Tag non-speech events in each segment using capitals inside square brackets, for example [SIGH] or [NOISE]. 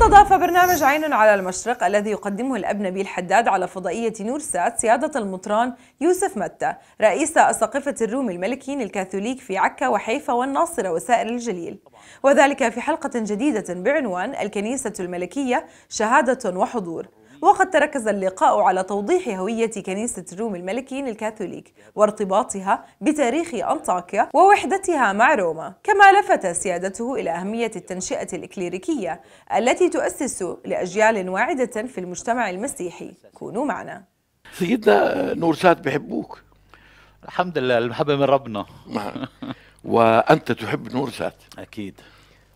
استضاف برنامج عين على المشرق الذي يقدمه الأب نبيل حداد على فضائية نورسات سيادة المطران يوسف متى رئيس أساقفة الروم الملكيين الكاثوليك في عكا وحيفا والناصرة وسائر الجليل وذلك في حلقة جديدة بعنوان الكنيسة الملكية شهادة وحضور وقد تركز اللقاء على توضيح هوية كنيسة الروم الملكيين الكاثوليك وارتباطها بتاريخ أنطاكيا ووحدتها مع روما كما لفت سيادته إلى أهمية التنشئة الإكليريكية التي تؤسس لأجيال واعدة في المجتمع المسيحي كونوا معنا سيدنا نورسات بحبوك الحمد لله المحبة من ربنا [LAUGHS] وأنت تحب نورسات أكيد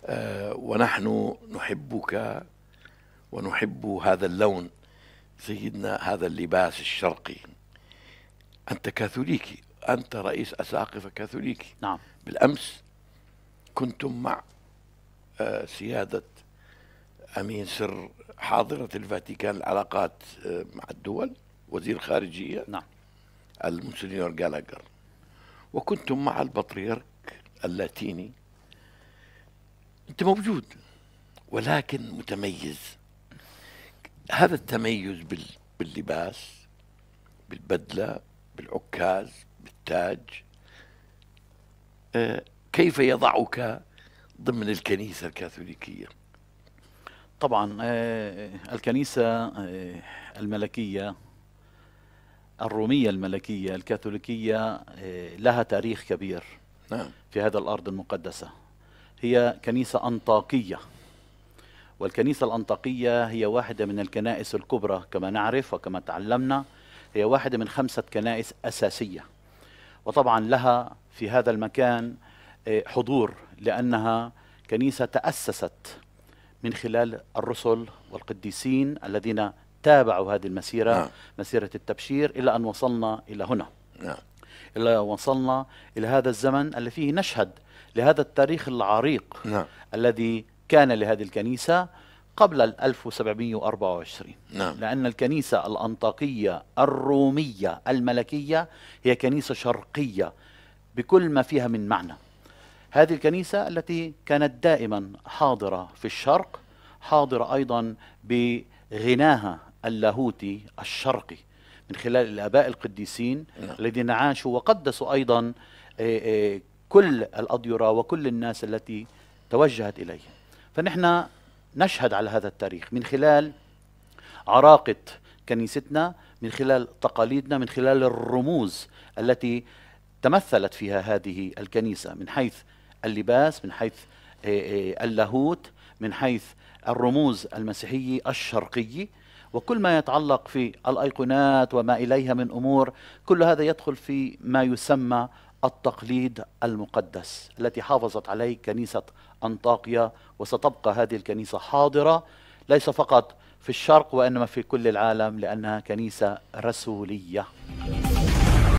آه، ونحن نحبك ونحب هذا اللون سيدنا هذا اللباس الشرقي أنت كاثوليكي أنت رئيس أساقفة كاثوليكي نعم بالأمس كنتم مع آه، سيادة أمين سر حاضرة الفاتيكان العلاقات آه، مع الدول وزير خارجية نعم المونسنيور جالاجر وكنتم مع البطريرك اللاتيني أنت موجود ولكن متميز هذا التميز باللباس بالبدلة بالعكاز بالتاج آه، كيف يضعك ضمن الكنيسة الكاثوليكية طبعا آه، الكنيسة آه، الملكية الرومية الملكية الكاثوليكية لها تاريخ كبير نعم. في هذا الأرض المقدسة هي كنيسة أنطاكية والكنيسة الأنطاقية هي واحدة من الكنائس الكبرى كما نعرف وكما تعلمنا هي واحدة من خمسة كنائس أساسية وطبعا لها في هذا المكان آه، حضور لأنها كنيسة تأسست من خلال الرسل والقديسين الذين تابعوا هذه المسيرة نعم. مسيرة التبشير إلى أن وصلنا إلى هنا نعم. إلى وصلنا إلى هذا الزمن الذي فيه نشهد لهذا التاريخ العريق نعم. الذي كان لهذه الكنيسة قبل 1724 نعم. لأن الكنيسة الأنطاكية الرومية الملكية هي كنيسة شرقية بكل ما فيها من معنى هذه الكنيسة التي كانت دائما حاضرة في الشرق حاضرة أيضا بغناها اللاهوتي الشرقي من خلال الآباء القديسين نعم. الذين عاشوا وقدسوا أيضا كل الأضيرة وكل الناس التي توجهت إليها فنحن نشهد على هذا التاريخ من خلال عراقة كنيستنا من خلال تقاليدنا من خلال الرموز التي تمثلت فيها هذه الكنيسة من حيث اللباس من حيث آه، آه، اللاهوت من حيث الرموز المسيحية الشرقية وكل ما يتعلق في الأيقونات وما إليها من أمور كل هذا يدخل في ما يسمى التقليد المقدس التي حافظت عليه كنيسة أنطاقيا وستبقى هذه الكنيسة حاضرة ليس فقط في الشرق وإنما في كل العالم لأنها كنيسة رسولية